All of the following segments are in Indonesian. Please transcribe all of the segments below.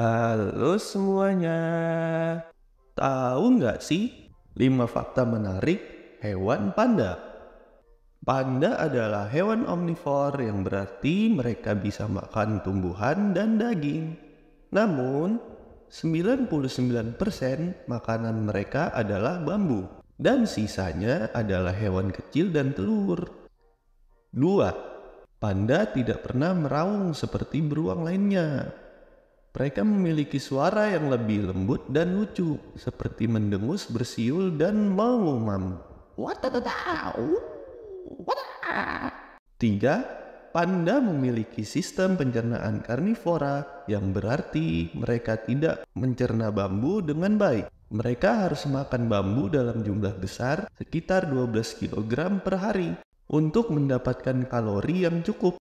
Halo semuanya, tahu nggak sih 5 fakta menarik hewan panda? Panda adalah hewan omnivore yang berarti mereka bisa makan tumbuhan dan daging. Namun, 99% makanan mereka adalah bambu dan sisanya adalah hewan kecil dan telur. 2. Panda tidak pernah meraung seperti beruang lainnya. Mereka memiliki suara yang lebih lembut dan lucu, seperti mendengus, bersiul, dan mengumam. Tiga, panda memiliki sistem pencernaan karnivora yang berarti mereka tidak mencerna bambu dengan baik. Mereka harus makan bambu dalam jumlah besar sekitar 12 kg per hari untuk mendapatkan kalori yang cukup.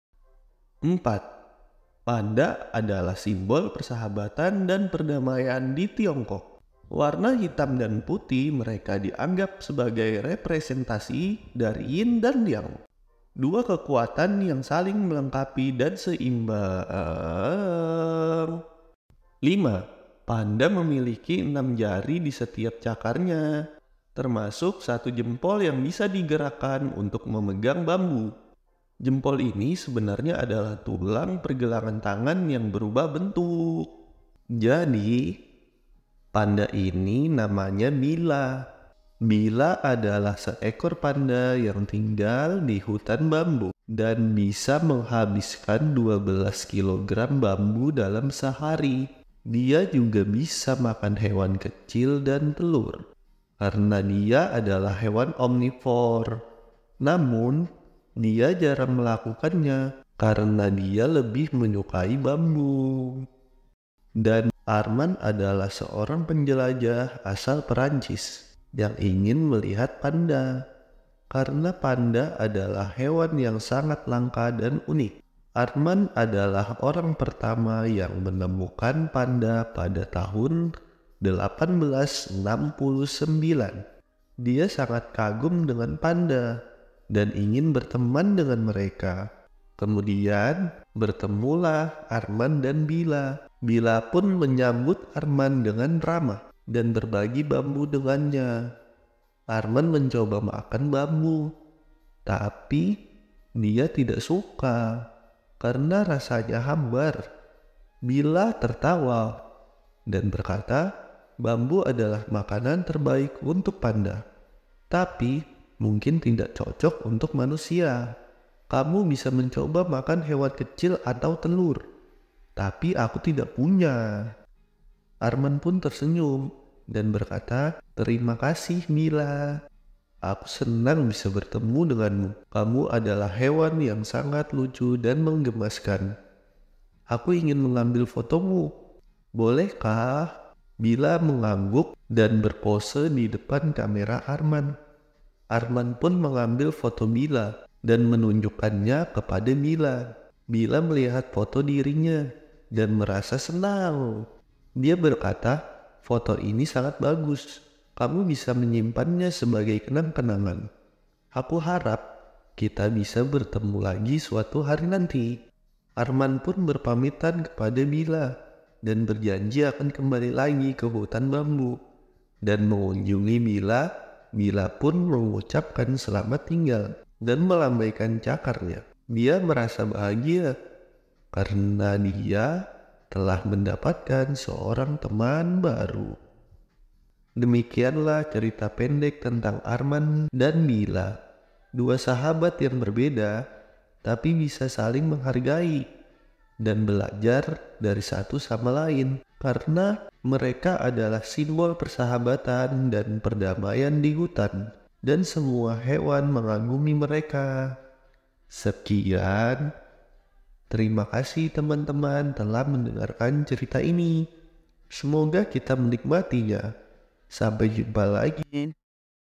Empat. Panda adalah simbol persahabatan dan perdamaian di Tiongkok. Warna hitam dan putih mereka dianggap sebagai representasi dari Yin dan Yang. Dua kekuatan yang saling melengkapi dan seimbang. 5. Panda memiliki enam jari di setiap cakarnya, termasuk satu jempol yang bisa digerakkan untuk memegang bambu. Jempol ini sebenarnya adalah tulang pergelangan tangan yang berubah bentuk. Jadi, panda ini namanya Mila. Mila adalah seekor panda yang tinggal di hutan bambu dan bisa menghabiskan 12 kg bambu dalam sehari. Dia juga bisa makan hewan kecil dan telur karena dia adalah hewan omnivor. Namun, dia jarang melakukannya karena dia lebih menyukai bambu. Dan Arman adalah seorang penjelajah asal Perancis yang ingin melihat panda. Karena panda adalah hewan yang sangat langka dan unik. Arman adalah orang pertama yang menemukan panda pada tahun 1869. Dia sangat kagum dengan panda dan ingin berteman dengan mereka. Kemudian bertemulah Arman dan Bila. Bila pun menyambut Arman dengan ramah dan berbagi bambu dengannya. Arman mencoba makan bambu, tapi dia tidak suka karena rasanya hambar. Bila tertawa dan berkata, "Bambu adalah makanan terbaik untuk panda." Tapi mungkin tidak cocok untuk manusia. Kamu bisa mencoba makan hewan kecil atau telur, tapi aku tidak punya. Arman pun tersenyum dan berkata, "Terima kasih, Mila. Aku senang bisa bertemu denganmu. Kamu adalah hewan yang sangat lucu dan menggemaskan. Aku ingin mengambil fotomu. Bolehkah?" Bila mengangguk dan berpose di depan kamera Arman. Arman pun mengambil foto Mila dan menunjukkannya kepada Mila. Mila melihat foto dirinya dan merasa senang. Dia berkata, foto ini sangat bagus. Kamu bisa menyimpannya sebagai kenang-kenangan. Aku harap kita bisa bertemu lagi suatu hari nanti. Arman pun berpamitan kepada Mila dan berjanji akan kembali lagi ke hutan bambu dan mengunjungi Mila bila pun mengucapkan selamat tinggal dan melambaikan cakarnya. Dia merasa bahagia karena dia telah mendapatkan seorang teman baru. Demikianlah cerita pendek tentang Arman dan Mila, dua sahabat yang berbeda tapi bisa saling menghargai dan belajar dari satu sama lain karena mereka adalah simbol persahabatan dan perdamaian di hutan, dan semua hewan mengagumi mereka. Sekian, terima kasih teman-teman telah mendengarkan cerita ini. Semoga kita menikmatinya. Sampai jumpa lagi.